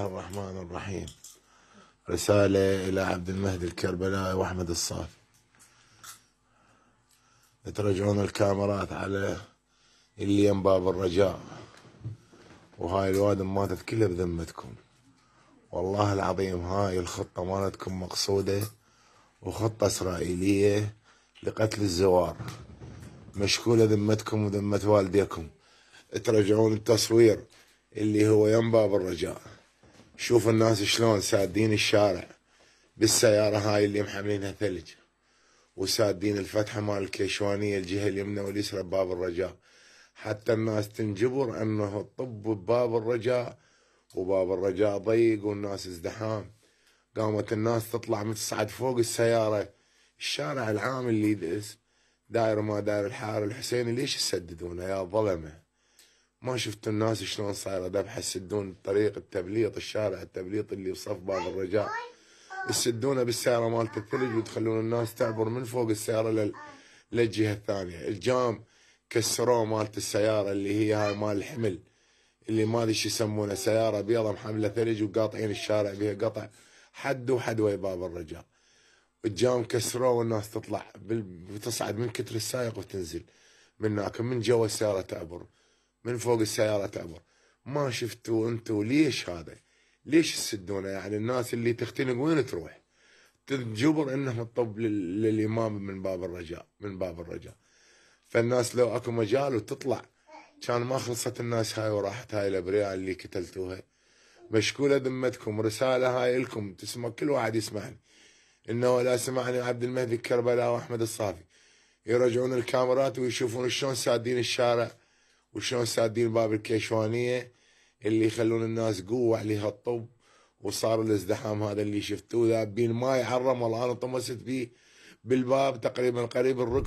الرحمن الرحيم رسالة إلى عبد المهدي الكربلاء وأحمد الصافي ترجعون الكاميرات على اللي يم باب الرجاء وهاي الوادم ماتت كلها بذمتكم والله العظيم هاي الخطة مالتكم مقصودة وخطة إسرائيلية لقتل الزوار مشكولة ذمتكم وذمة والديكم ترجعون التصوير اللي هو يم باب الرجاء شوف الناس شلون سادين الشارع بالسيارة هاي اللي محملينها ثلج وسادين الفتحة مال الكيشوانية الجهة اليمنى واليسرى بباب الرجاء حتى الناس تنجبر انه الطب بباب الرجاء وباب الرجاء ضيق والناس ازدحام قامت الناس تطلع متصعد فوق السيارة الشارع العام اللي داير ما داير الحار الحسيني ليش تسددونه يا ظلمه ما شفت الناس شلون صايره ذبحه يسدون الطريق التبليط الشارع التبليط اللي بصف باب الرجاء يسدونه بالسياره مالت الثلج وتخلون الناس تعبر من فوق السياره لل... للجهه الثانيه الجام كسروه مالت السياره اللي هي هاي مال الحمل اللي ما ادري شو يسمونه سياره بيضه محمله ثلج وقاطعين الشارع بها قطع حد وحد ويا باب الرجاء الجام كسروه والناس تطلع بتصعد من كتر السائق وتنزل من هناك من جوا السياره تعبر من فوق السيارة تعبر ما شفتوا انتوا ليش هذا ليش تسدونه يعني الناس اللي تختنق وين تروح تجبر انهم تطب للامام من باب الرجاء من باب الرجاء فالناس لو اكو مجال وتطلع كان ما خلصت الناس هاي وراحت هاي الابرياء اللي قتلتوها مشكوله ذمتكم رساله هاي لكم تسمع كل واحد يسمعني انه لا سمعني عبد المهدي الكربلاء واحمد الصافي يرجعون الكاميرات ويشوفون شلون سادين الشارع وشلون سادين باب الكيشوانيه اللي يخلون الناس قوه عليها الطب وصار الازدحام هذا اللي شفتوه ذابين ماي عرم والله انا طمست بيه بالباب تقريبا قريب الركب